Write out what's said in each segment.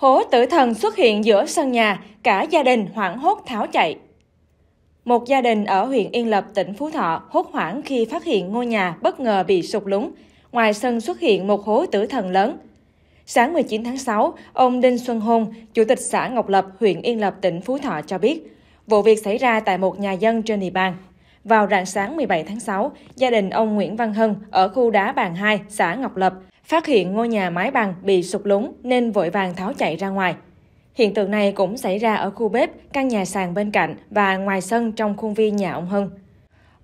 Hố tử thần xuất hiện giữa sân nhà, cả gia đình hoảng hốt tháo chạy. Một gia đình ở huyện Yên Lập, tỉnh Phú Thọ hốt hoảng khi phát hiện ngôi nhà bất ngờ bị sụt lún. Ngoài sân xuất hiện một hố tử thần lớn. Sáng 19 tháng 6, ông Đinh Xuân hùng Chủ tịch xã Ngọc Lập, huyện Yên Lập, tỉnh Phú Thọ cho biết, vụ việc xảy ra tại một nhà dân trên địa bàn. Vào rạng sáng 17 tháng 6, gia đình ông Nguyễn Văn Hân ở khu đá bàn 2, xã Ngọc Lập, Phát hiện ngôi nhà mái bằng bị sụt lún nên vội vàng tháo chạy ra ngoài. Hiện tượng này cũng xảy ra ở khu bếp, căn nhà sàn bên cạnh và ngoài sân trong khuôn viên nhà ông Hân.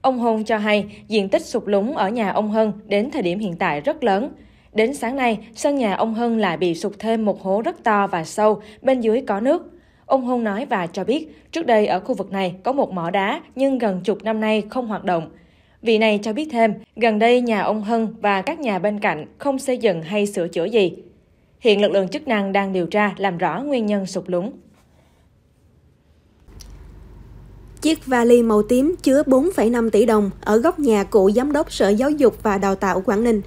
Ông Hùng cho hay diện tích sụt lún ở nhà ông Hân đến thời điểm hiện tại rất lớn. Đến sáng nay, sân nhà ông Hân lại bị sụt thêm một hố rất to và sâu, bên dưới có nước. Ông Hùng nói và cho biết, trước đây ở khu vực này có một mỏ đá nhưng gần chục năm nay không hoạt động. Vị này cho biết thêm, gần đây nhà ông Hân và các nhà bên cạnh không xây dựng hay sửa chữa gì. Hiện lực lượng chức năng đang điều tra làm rõ nguyên nhân sụt lún. Chiếc vali màu tím chứa 4,5 tỷ đồng ở góc nhà cựu Giám đốc Sở Giáo dục và Đào tạo Quảng Ninh.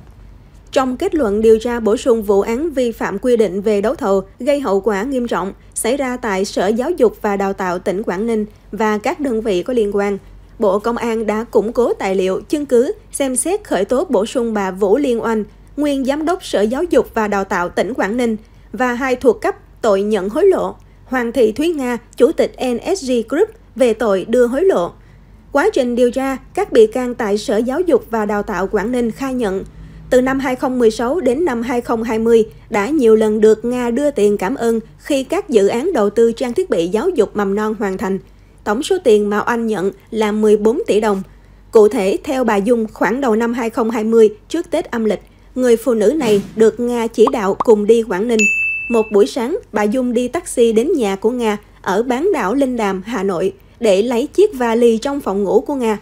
Trong kết luận điều tra bổ sung vụ án vi phạm quy định về đấu thầu gây hậu quả nghiêm trọng xảy ra tại Sở Giáo dục và Đào tạo tỉnh Quảng Ninh và các đơn vị có liên quan Bộ Công an đã củng cố tài liệu, chứng cứ, xem xét khởi tố bổ sung bà Vũ Liên Oanh, nguyên Giám đốc Sở Giáo dục và Đào tạo tỉnh Quảng Ninh, và hai thuộc cấp tội nhận hối lộ, Hoàng Thị Thúy Nga, Chủ tịch NSG Group, về tội đưa hối lộ. Quá trình điều tra, các bị can tại Sở Giáo dục và Đào tạo Quảng Ninh khai nhận, từ năm 2016 đến năm 2020 đã nhiều lần được Nga đưa tiền cảm ơn khi các dự án đầu tư trang thiết bị giáo dục mầm non hoàn thành – tổng số tiền Mao Anh nhận là 14 tỷ đồng. Cụ thể, theo bà Dung, khoảng đầu năm 2020, trước Tết âm lịch, người phụ nữ này được Nga chỉ đạo cùng đi Quảng Ninh. Một buổi sáng, bà Dung đi taxi đến nhà của Nga ở bán đảo Linh Đàm, Hà Nội để lấy chiếc vali trong phòng ngủ của Nga.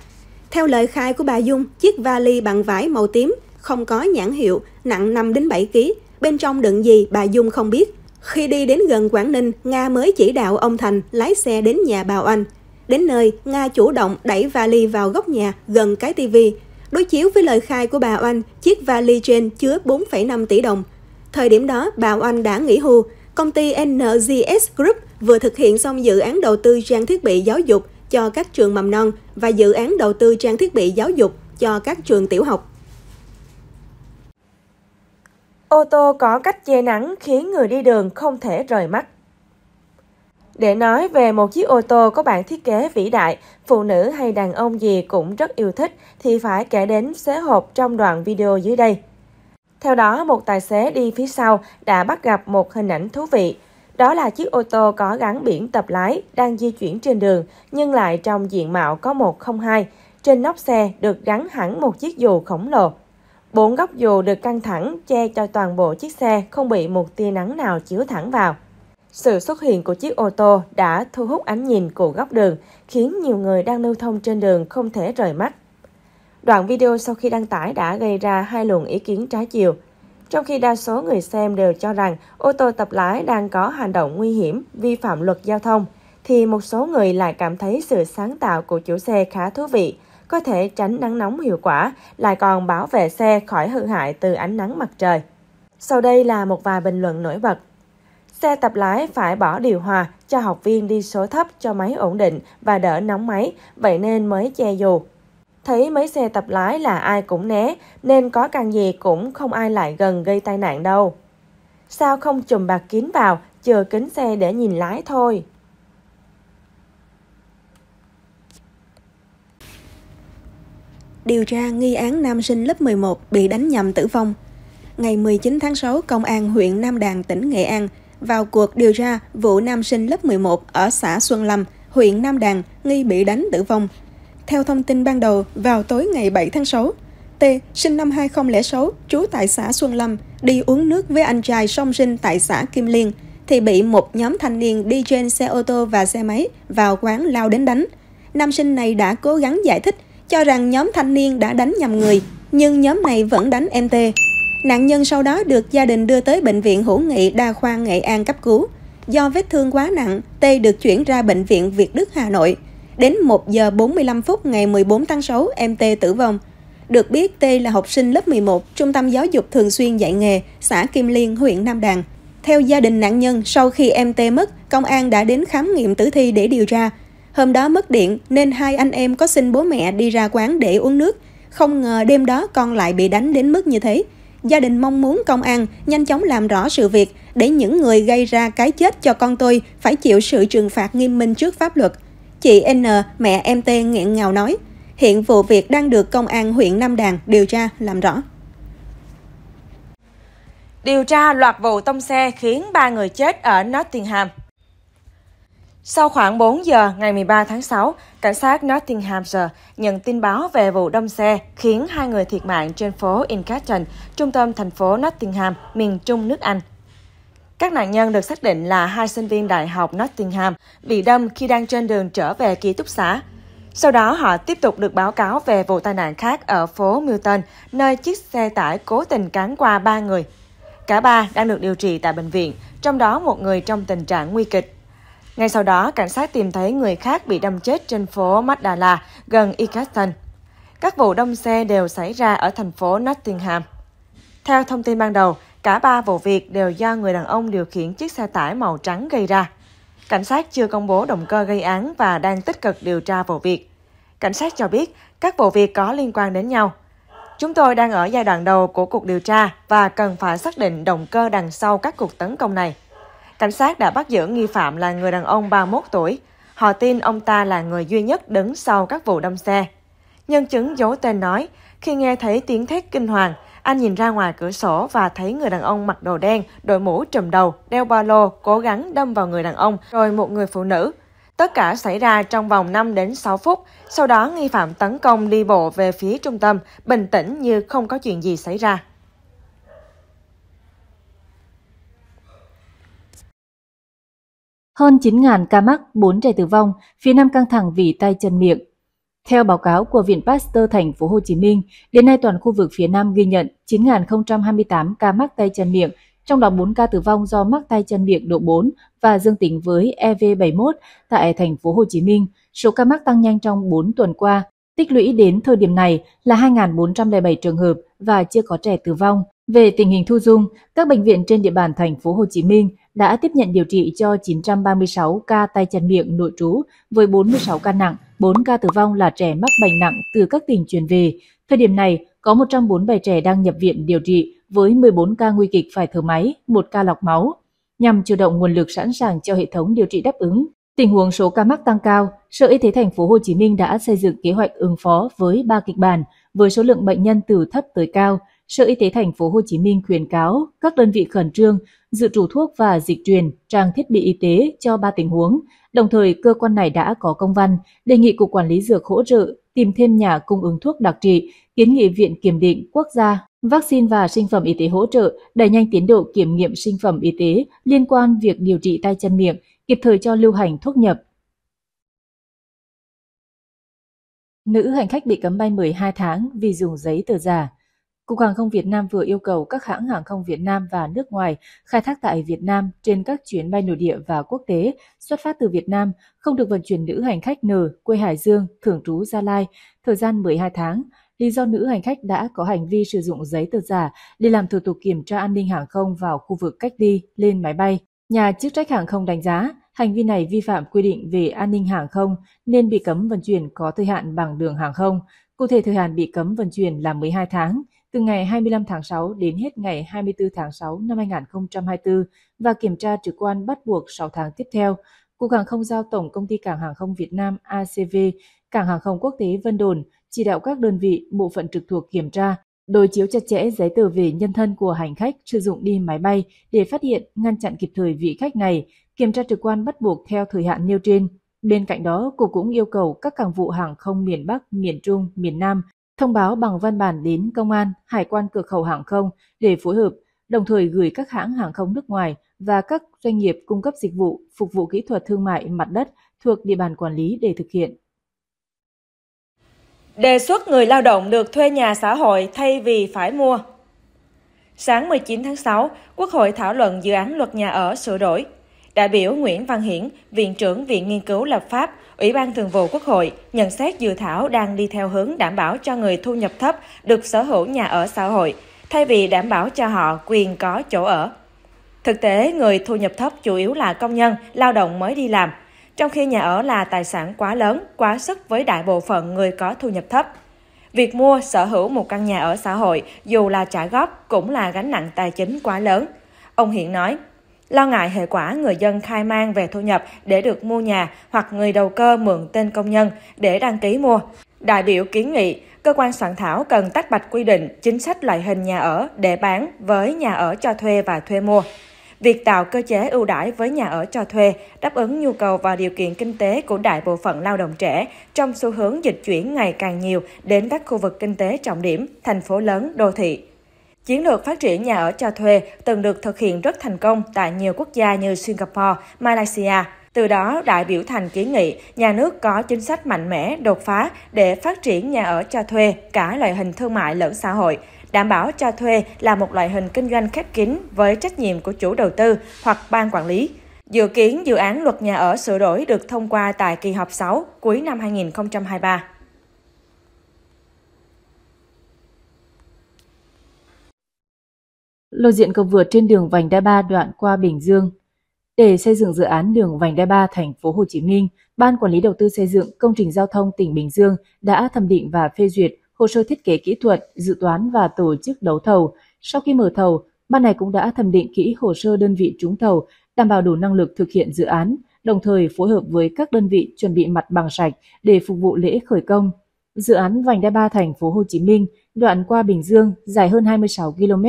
Theo lời khai của bà Dung, chiếc vali bằng vải màu tím, không có nhãn hiệu, nặng 5 đến 7 kg. Bên trong đựng gì bà Dung không biết, khi đi đến gần Quảng Ninh, Nga mới chỉ đạo ông Thành lái xe đến nhà bà Oanh. Đến nơi, Nga chủ động đẩy vali vào góc nhà gần cái tivi. Đối chiếu với lời khai của bà Oanh, chiếc vali trên chứa 4,5 tỷ đồng. Thời điểm đó, bà Oanh đã nghỉ hưu. Công ty NGS Group vừa thực hiện xong dự án đầu tư trang thiết bị giáo dục cho các trường mầm non và dự án đầu tư trang thiết bị giáo dục cho các trường tiểu học. Ô tô có cách che nắng khiến người đi đường không thể rời mắt. Để nói về một chiếc ô tô có bản thiết kế vĩ đại, phụ nữ hay đàn ông gì cũng rất yêu thích thì phải kể đến xế hộp trong đoạn video dưới đây. Theo đó, một tài xế đi phía sau đã bắt gặp một hình ảnh thú vị. Đó là chiếc ô tô có gắn biển tập lái đang di chuyển trên đường nhưng lại trong diện mạo có 102. Trên nóc xe được gắn hẳn một chiếc dù khổng lồ. Bốn góc dù được căng thẳng che cho toàn bộ chiếc xe không bị một tia nắng nào chiếu thẳng vào. Sự xuất hiện của chiếc ô tô đã thu hút ánh nhìn của góc đường, khiến nhiều người đang lưu thông trên đường không thể rời mắt. Đoạn video sau khi đăng tải đã gây ra hai luồng ý kiến trái chiều. Trong khi đa số người xem đều cho rằng ô tô tập lái đang có hành động nguy hiểm, vi phạm luật giao thông, thì một số người lại cảm thấy sự sáng tạo của chủ xe khá thú vị, có thể tránh nắng nóng hiệu quả, lại còn bảo vệ xe khỏi hư hại từ ánh nắng mặt trời. Sau đây là một vài bình luận nổi bật. Xe tập lái phải bỏ điều hòa cho học viên đi số thấp cho máy ổn định và đỡ nóng máy, vậy nên mới che dù. Thấy mấy xe tập lái là ai cũng né, nên có càng gì cũng không ai lại gần gây tai nạn đâu. Sao không chùm bạc kín vào, chờ kính xe để nhìn lái thôi. điều tra nghi án nam sinh lớp 11 bị đánh nhầm tử vong. Ngày 19 tháng 6, Công an huyện Nam Đàn, tỉnh Nghệ An vào cuộc điều tra vụ nam sinh lớp 11 ở xã Xuân Lâm, huyện Nam Đàn nghi bị đánh tử vong. Theo thông tin ban đầu, vào tối ngày 7 tháng 6, T, sinh năm 2006, trú tại xã Xuân Lâm, đi uống nước với anh trai song sinh tại xã Kim Liên, thì bị một nhóm thanh niên đi trên xe ô tô và xe máy vào quán lao đến đánh. Nam sinh này đã cố gắng giải thích cho rằng nhóm thanh niên đã đánh nhầm người, nhưng nhóm này vẫn đánh em T. Nạn nhân sau đó được gia đình đưa tới Bệnh viện Hữu nghị Đa khoa Nghệ An cấp cứu. Do vết thương quá nặng, T được chuyển ra Bệnh viện Việt Đức Hà Nội. Đến 1 giờ 45 phút ngày 14 tháng 6, em T tử vong. Được biết, T là học sinh lớp 11, Trung tâm Giáo dục Thường xuyên dạy nghề, xã Kim Liên, huyện Nam Đàn. Theo gia đình nạn nhân, sau khi em T mất, công an đã đến khám nghiệm tử thi để điều tra. Hôm đó mất điện nên hai anh em có xin bố mẹ đi ra quán để uống nước. Không ngờ đêm đó con lại bị đánh đến mức như thế. Gia đình mong muốn công an nhanh chóng làm rõ sự việc để những người gây ra cái chết cho con tôi phải chịu sự trừng phạt nghiêm minh trước pháp luật. Chị N, mẹ em T nghẹn ngào nói. Hiện vụ việc đang được công an huyện Nam Đàn điều tra làm rõ. Điều tra loạt vụ tông xe khiến 3 người chết ở Nottingham. Sau khoảng 4 giờ ngày 13 tháng 6, cảnh sát Nottinghamshire nhận tin báo về vụ đâm xe khiến hai người thiệt mạng trên phố Incatton, trung tâm thành phố Nottingham, miền trung nước Anh. Các nạn nhân được xác định là hai sinh viên đại học Nottingham bị đâm khi đang trên đường trở về ký túc xá. Sau đó họ tiếp tục được báo cáo về vụ tai nạn khác ở phố Milton, nơi chiếc xe tải cố tình cán qua ba người. Cả ba đang được điều trị tại bệnh viện, trong đó một người trong tình trạng nguy kịch. Ngay sau đó, cảnh sát tìm thấy người khác bị đâm chết trên phố Madala gần Icaston. Các vụ đông xe đều xảy ra ở thành phố Nottingham. Theo thông tin ban đầu, cả ba vụ việc đều do người đàn ông điều khiển chiếc xe tải màu trắng gây ra. Cảnh sát chưa công bố động cơ gây án và đang tích cực điều tra vụ việc. Cảnh sát cho biết các vụ việc có liên quan đến nhau. Chúng tôi đang ở giai đoạn đầu của cuộc điều tra và cần phải xác định động cơ đằng sau các cuộc tấn công này. Cảnh sát đã bắt giữ nghi phạm là người đàn ông 31 tuổi. Họ tin ông ta là người duy nhất đứng sau các vụ đâm xe. Nhân chứng giấu tên nói, khi nghe thấy tiếng thét kinh hoàng, anh nhìn ra ngoài cửa sổ và thấy người đàn ông mặc đồ đen, đội mũ trùm đầu, đeo ba lô, cố gắng đâm vào người đàn ông, rồi một người phụ nữ. Tất cả xảy ra trong vòng 5 đến 6 phút, sau đó nghi phạm tấn công đi bộ về phía trung tâm, bình tĩnh như không có chuyện gì xảy ra. Hơn 9.000 ca mắc, 4 trẻ tử vong, phía Nam căng thẳng vì tay chân miệng. Theo báo cáo của Viện Pasteur thành phố Hồ Chí Minh, đến nay toàn khu vực phía Nam ghi nhận 9.028 ca mắc tay chân miệng, trong đó 4 ca tử vong do mắc tay chân miệng độ 4 và dương tính với EV71 tại thành phố Hồ Chí Minh. Số ca mắc tăng nhanh trong 4 tuần qua, tích lũy đến thời điểm này là 2.407 trường hợp và chưa có trẻ tử vong. Về tình hình thu dung, các bệnh viện trên địa bàn thành phố Hồ Chí Minh đã tiếp nhận điều trị cho 936 ca tay chân miệng nội trú với 46 ca nặng, 4 ca tử vong là trẻ mắc bệnh nặng từ các tỉnh chuyển về. Thời điểm này, có 147 trẻ đang nhập viện điều trị với 14 ca nguy kịch phải thở máy, 1 ca lọc máu. Nhằm chủ động nguồn lực sẵn sàng cho hệ thống điều trị đáp ứng, tình huống số ca mắc tăng cao, Sở Y tế thành phố Hồ Chí Minh đã xây dựng kế hoạch ứng phó với ba kịch bản với số lượng bệnh nhân từ thấp tới cao – Sở Y tế thành phố Hồ Chí Minh khuyến cáo các đơn vị khẩn trương dự trù thuốc và dịch truyền, trang thiết bị y tế cho ba tình huống. Đồng thời, cơ quan này đã có công văn đề nghị Cục Quản lý Dược hỗ trợ tìm thêm nhà cung ứng thuốc đặc trị, kiến nghị Viện Kiểm định Quốc gia vaccine và sinh phẩm y tế hỗ trợ đẩy nhanh tiến độ kiểm nghiệm sinh phẩm y tế liên quan việc điều trị tay chân miệng, kịp thời cho lưu hành thuốc nhập. Nữ hành khách bị cấm bay 12 tháng vì dùng giấy tờ giả. Cục Hàng không Việt Nam vừa yêu cầu các hãng hàng không Việt Nam và nước ngoài khai thác tại Việt Nam trên các chuyến bay nội địa và quốc tế xuất phát từ Việt Nam không được vận chuyển nữ hành khách N, quê Hải Dương, thường trú Gia Lai, thời gian 12 tháng. Lý do nữ hành khách đã có hành vi sử dụng giấy tờ giả để làm thủ tục kiểm tra an ninh hàng không vào khu vực cách ly lên máy bay. Nhà chức trách hàng không đánh giá, hành vi này vi phạm quy định về an ninh hàng không nên bị cấm vận chuyển có thời hạn bằng đường hàng không. Cụ thể thời hạn bị cấm vận chuyển là 12 tháng từ ngày 25 tháng 6 đến hết ngày 24 tháng 6 năm 2024 và kiểm tra trực quan bắt buộc 6 tháng tiếp theo, Cục Hàng không giao Tổng Công ty Cảng Hàng không Việt Nam ACV, Cảng Hàng không Quốc tế Vân Đồn chỉ đạo các đơn vị, bộ phận trực thuộc kiểm tra, đối chiếu chặt chẽ giấy tờ về nhân thân của hành khách sử dụng đi máy bay để phát hiện, ngăn chặn kịp thời vị khách này, kiểm tra trực quan bắt buộc theo thời hạn nêu trên. Bên cạnh đó, Cục cũng yêu cầu các cảng vụ hàng không miền Bắc, miền Trung, miền Nam thông báo bằng văn bản đến công an, hải quan cửa khẩu hàng không để phối hợp, đồng thời gửi các hãng hàng không nước ngoài và các doanh nghiệp cung cấp dịch vụ, phục vụ kỹ thuật thương mại mặt đất thuộc địa bàn quản lý để thực hiện. Đề xuất người lao động được thuê nhà xã hội thay vì phải mua. Sáng 19 tháng 6, Quốc hội thảo luận dự án luật nhà ở sửa đổi. Đại biểu Nguyễn Văn Hiển, Viện trưởng Viện Nghiên cứu Lập pháp, Ủy ban Thường vụ Quốc hội nhận xét dự thảo đang đi theo hướng đảm bảo cho người thu nhập thấp được sở hữu nhà ở xã hội, thay vì đảm bảo cho họ quyền có chỗ ở. Thực tế, người thu nhập thấp chủ yếu là công nhân, lao động mới đi làm, trong khi nhà ở là tài sản quá lớn, quá sức với đại bộ phận người có thu nhập thấp. Việc mua, sở hữu một căn nhà ở xã hội, dù là trả góp, cũng là gánh nặng tài chính quá lớn. Ông Hiển nói, Lo ngại hệ quả người dân khai mang về thu nhập để được mua nhà hoặc người đầu cơ mượn tên công nhân để đăng ký mua, đại biểu kiến nghị cơ quan soạn thảo cần tách bạch quy định chính sách loại hình nhà ở để bán với nhà ở cho thuê và thuê mua. Việc tạo cơ chế ưu đãi với nhà ở cho thuê đáp ứng nhu cầu và điều kiện kinh tế của đại bộ phận lao động trẻ trong xu hướng dịch chuyển ngày càng nhiều đến các khu vực kinh tế trọng điểm, thành phố lớn, đô thị. Chiến lược phát triển nhà ở cho thuê từng được thực hiện rất thành công tại nhiều quốc gia như Singapore, Malaysia. Từ đó, đại biểu Thành kiến nghị nhà nước có chính sách mạnh mẽ, đột phá để phát triển nhà ở cho thuê cả loại hình thương mại lẫn xã hội, đảm bảo cho thuê là một loại hình kinh doanh khép kín với trách nhiệm của chủ đầu tư hoặc ban quản lý. Dự kiến dự án luật nhà ở sửa đổi được thông qua tại kỳ họp 6 cuối năm 2023. Lô diện cầu vượt trên đường vành đai 3 đoạn qua Bình Dương. Để xây dựng dự án đường vành đai 3 thành phố Hồ Chí Minh, Ban quản lý đầu tư xây dựng công trình giao thông tỉnh Bình Dương đã thẩm định và phê duyệt hồ sơ thiết kế kỹ thuật, dự toán và tổ chức đấu thầu. Sau khi mở thầu, ban này cũng đã thẩm định kỹ hồ sơ đơn vị trúng thầu, đảm bảo đủ năng lực thực hiện dự án, đồng thời phối hợp với các đơn vị chuẩn bị mặt bằng sạch để phục vụ lễ khởi công. Dự án vành đai 3 thành phố Hồ Chí Minh, đoạn qua Bình Dương, dài hơn 26 km,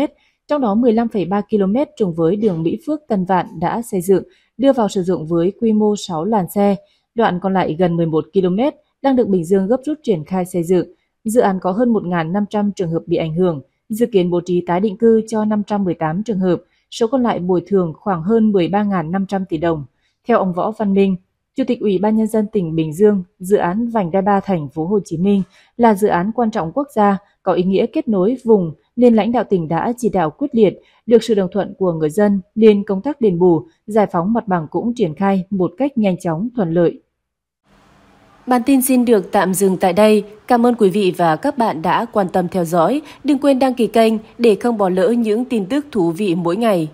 trong đó 15,3 km trùng với đường Mỹ Phước Tân Vạn đã xây dựng, đưa vào sử dụng với quy mô 6 làn xe. Đoạn còn lại gần 11 km đang được Bình Dương gấp rút triển khai xây dựng. Dự án có hơn 1.500 trường hợp bị ảnh hưởng, dự kiến bố trí tái định cư cho 518 trường hợp, số còn lại bồi thường khoảng hơn 13.500 tỷ đồng. Theo ông Võ Văn Minh, Chủ tịch Ủy ban nhân dân tỉnh Bình Dương, dự án vành đai ba thành phố Hồ Chí Minh là dự án quan trọng quốc gia có ý nghĩa kết nối vùng nên lãnh đạo tỉnh đã chỉ đạo quyết liệt, được sự đồng thuận của người dân nên công tác đền bù, giải phóng mặt bằng cũng triển khai một cách nhanh chóng, thuận lợi. Bản tin xin được tạm dừng tại đây. Cảm ơn quý vị và các bạn đã quan tâm theo dõi. Đừng quên đăng ký kênh để không bỏ lỡ những tin tức thú vị mỗi ngày.